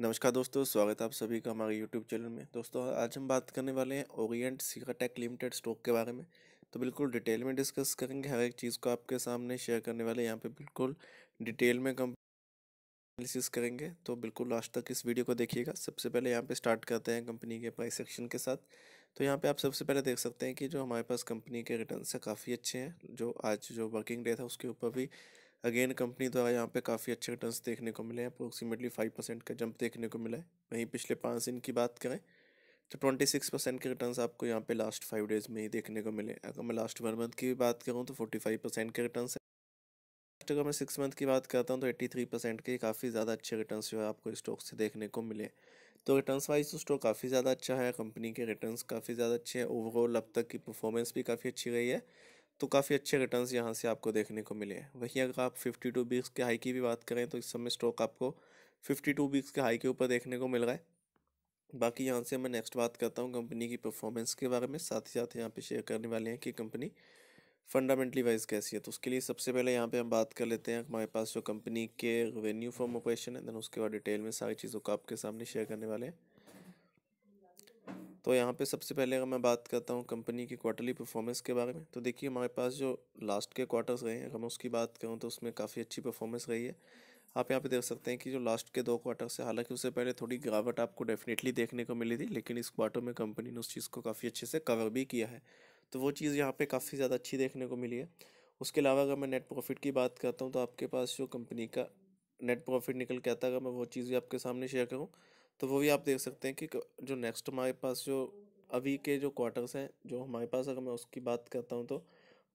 नमस्कार दोस्तों स्वागत है आप सभी का हमारे यूट्यूब चैनल में दोस्तों आज हम बात करने वाले हैं ओरिएंट सीकाटेक लिमिटेड स्टॉक के बारे में तो बिल्कुल डिटेल में डिस्कस करेंगे हर एक चीज़ को आपके सामने शेयर करने वाले यहाँ पे बिल्कुल डिटेल में कम एनालिसिस करेंगे तो बिल्कुल लास्ट तक इस वीडियो को देखिएगा सबसे पहले यहाँ पर स्टार्ट करते हैं कंपनी के प्राइस सेक्शन के साथ तो यहाँ पर आप सबसे पहले देख सकते हैं कि जो हमारे पास कंपनी के रिटर्न है काफ़ी अच्छे हैं जो आज जो वर्किंग डे था उसके ऊपर भी अगेन कंपनी द्वारा यहाँ पे काफ़ी अच्छे रिटर्न्स देखने को मिले हैं अप्रोक्सीमेटली फाइव परसेंट का जंप देखने को मिला है वहीं पिछले पाँच दिन की बात करें तो ट्वेंटी सिक्स परसेंट के रिटर्न्स आपको यहाँ पे लास्ट फाइव डेज़ में ही देखने को मिले अगर मैं लास्ट वन मंथ की बात करूँ तो फोर्टी फाइव परसेंट के रिटर्न्स है लास्ट अगर मैं सिक्स मंथ की बात करता हूँ तो एट्टी थ्री परसेंट के काफ़ी ज़्यादा अच्छे रिटर्न जो है आपको स्टॉक से देखने को मिले तो रिटर्न वाइज तो स्टॉक काफ़ी ज़्यादा अच्छा है कंपनी के रिटर्न काफ़ी ज़्यादा अच्छे हैं ओवरऑल अब तक की परफॉर्मेंस भी काफ़ी अच्छी रही है तो काफ़ी अच्छे रिटर्न्स यहाँ से आपको देखने को मिले हैं वहीं अगर आप फिफ़्टी टू वीक्स के हाई की भी बात करें तो इस समय स्टॉक आपको फिफ्टी टू वीक्स के हाई के ऊपर देखने को मिल रहा है बाकी यहाँ से मैं नेक्स्ट बात करता हूँ कंपनी की परफॉर्मेंस के बारे में साथ ही साथ यहाँ पे शेयर करने वाले हैं कि कंपनी फंडामेंटली वाइज कैसी है तो उसके लिए सबसे पहले यहाँ पे हम बात कर लेते हैं हमारे पास जो कंपनी के रेवेन्यू फॉर्म ऑपरेशन है देन उसके बाद डिटेल में सारी चीज़ों को आपके सामने शेयर करने वाले हैं तो यहाँ पे सबसे पहले अगर मैं बात करता हूँ कंपनी की क्वार्टरली परफॉर्मेंस के बारे में तो देखिए हमारे पास जो लास्ट के क्वार्टर्स रहे हैं अगर मैं उसकी बात करूँ तो उसमें काफ़ी अच्छी परफॉर्मेंस रही है आप यहाँ पे देख सकते हैं कि जो लास्ट के दो क्वार्टर से हालांकि उससे पहले थोड़ी गिरावट आपको डेफिनेटली देखने को मिली थी लेकिन इस क्वार्टर में कंपनी ने उस चीज़ को काफ़ी अच्छे से कवर भी किया है तो वो चीज़ यहाँ पर काफ़ी ज़्यादा अच्छी देखने को मिली है उसके अलावा अगर मैं नेट प्रॉफिट की बात करता हूँ तो आपके पास जो कंपनी का नेट प्रॉफिट निकल के आता है अगर मैं वो चीज़ भी आपके सामने शेयर करूँ तो वो भी आप देख सकते हैं कि जो नेक्स्ट हमारे पास जो अभी के जो क्वार्टर्स हैं जो हमारे पास अगर मैं उसकी बात करता हूँ तो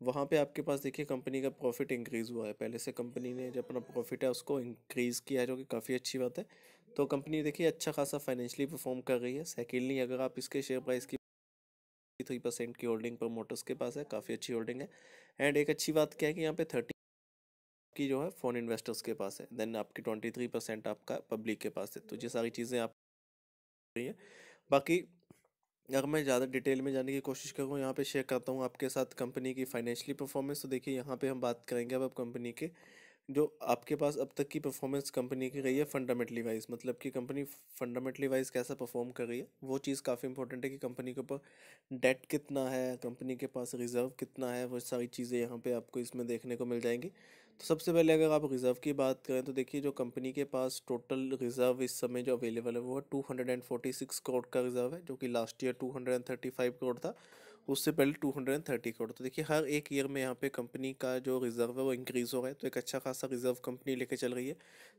वहाँ पे आपके पास देखिए कंपनी का प्रॉफिट इंक्रीज़ हुआ है पहले से कंपनी ने जो अपना प्रॉफिट है उसको इंक्रीज़ किया है जो कि काफ़ी अच्छी बात है तो कंपनी देखिए अच्छा खासा फाइनेंशियली परफॉर्म कर रही है सेकेंडली अगर आप इसके शेयर प्राइस की थ्री परसेंट की होल्डिंग प्रमोटर्स के पास है काफ़ी अच्छी होल्डिंग है एंड एक अच्छी बात क्या है कि यहाँ पे थर्टी की जो है फ़ोन इन्वेस्टर्स के पास है देन आपकी ट्वेंटी थ्री परसेंट आपका पब्लिक के पास है तो ये सारी चीज़ें आप रही है बाकी अगर मैं ज़्यादा डिटेल में जाने की कोशिश करूँ यहाँ पे शेयर करता हूँ आपके साथ कंपनी की फाइनेंशियली परफॉर्मेंस तो देखिए यहाँ पे हम बात करेंगे अब कंपनी के जो आपके पास अब तक की परफॉर्मेंस कंपनी की रही है फंडामेंटली वाइज मतलब कि कंपनी फंडामेंटली वाइज कैसा परफॉर्म कर रही है वो चीज़ काफ़ी इंपॉर्टेंट है कि कंपनी के ऊपर डेट कितना है कंपनी के पास रिजर्व कितना है वो सारी चीज़ें यहाँ पे आपको इसमें देखने को मिल जाएंगी तो सबसे पहले अगर आप रिज़र्व की बात करें तो देखिए जो कंपनी के पास टोटल रिज़र्व इस समय जो अवेलेबल है वो two hundred and forty six crore का रिज़र्व है जो कि last year two hundred and thirty five crore था उससे पहले two hundred and thirty crore तो देखिए हर एक ईयर में यहाँ पे कंपनी का जो रिजर्व है वो इंक्रीज़ हो रहा है तो एक अच्छा खासा रिजर्व कंपनी लेके चल रही है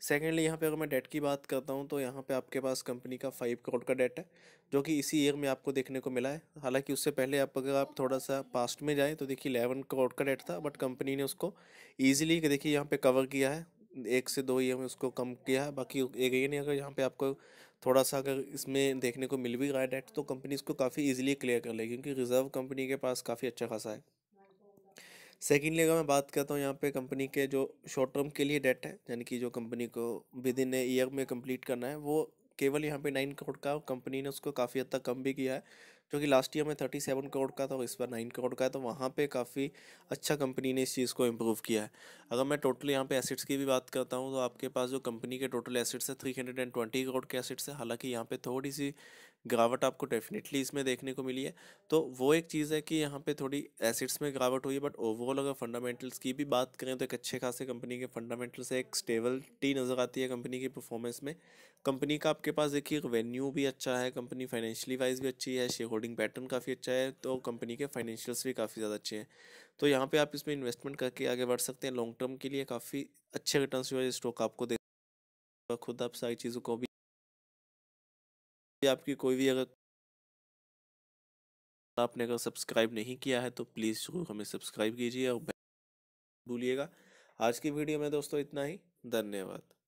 सेकेंडली यहाँ पे अगर मैं डेट की बात करता हूँ तो यहाँ पे आपके पास कंपनी का फाइव करोड़ का डेट है जो कि इसी ईयर में आपको देखने को मिला है हालाँकि उससे पहले आप अगर आप थोड़ा सा पास्ट में जाएँ तो देखिए इलेवन करोड़ का डेट था बट कंपनी ने उसको ईजिली देखिए यहाँ पर कवर किया है एक से दो ईयर में उसको कम किया है बाकी एक नहीं अगर यहाँ पर आपको थोड़ा सा अगर इसमें देखने को मिल भी रहा है डेट तो कंपनी इसको काफ़ी ईजिली क्लियर कर लेगी क्योंकि रिजर्व कंपनी के पास काफ़ी अच्छा खासा है सेकेंडली अगर मैं बात करता हूँ यहाँ पे कंपनी के जो शॉर्ट टर्म के लिए डेट है यानी कि जो कंपनी को विद इन ईयर में कंप्लीट करना है वो केवल यहाँ पे नाइन करोड़ का कंपनी ने उसको काफ़ी हद तक कम भी किया है जो कि लास्ट ईयर में थर्टी सेवन करोड़ का था और इस बार नाइन करोड़ का है तो वहाँ पे काफ़ी अच्छा कंपनी ने इस चीज़ को इम्प्रूव किया है अगर मैं टोटल यहाँ पे एसेट्स की भी बात करता हूँ तो आपके पास जो कंपनी के टोटल एसेट्स है three hundred and twenty crore के एसेट्स है हालांकि यहाँ पे थोड़ी सी गिरावट आपको डेफिनेटली इसमें देखने को मिली है तो वो एक चीज़ है कि यहाँ पे थोड़ी एसेट्स में गिरावट हुई है बट ओवरऑल अगर फंडामेंटल्स की भी बात करें तो एक अच्छे खासे कंपनी के फंडामेंटल्स है एक स्टेबलिटी नज़र आती है कंपनी की परफॉर्मेंस में कंपनी का आपके पास देखिए रेवेन्यू भी अच्छा है कंपनी फाइनेंशियली वाइज भी अच्छी है शेयर होल्डिंग पैटर्न काफ़ी अच्छा है तो कंपनी के फाइनेंशियल्स भी काफ़ी ज़्यादा अच्छे हैं तो यहाँ पे आप इसमें इन्वेस्टमेंट करके आगे बढ़ सकते हैं लॉन्ग टर्म के लिए काफ़ी अच्छे रिटर्न जो है स्टॉक आपको दे खुद आप सारी चीज़ों को भी आपकी कोई भी अगर आपने अगर सब्सक्राइब नहीं किया है तो प्लीज़ जरूर हमें सब्सक्राइब कीजिए और भूलिएगा आज की वीडियो में दोस्तों इतना ही धन्यवाद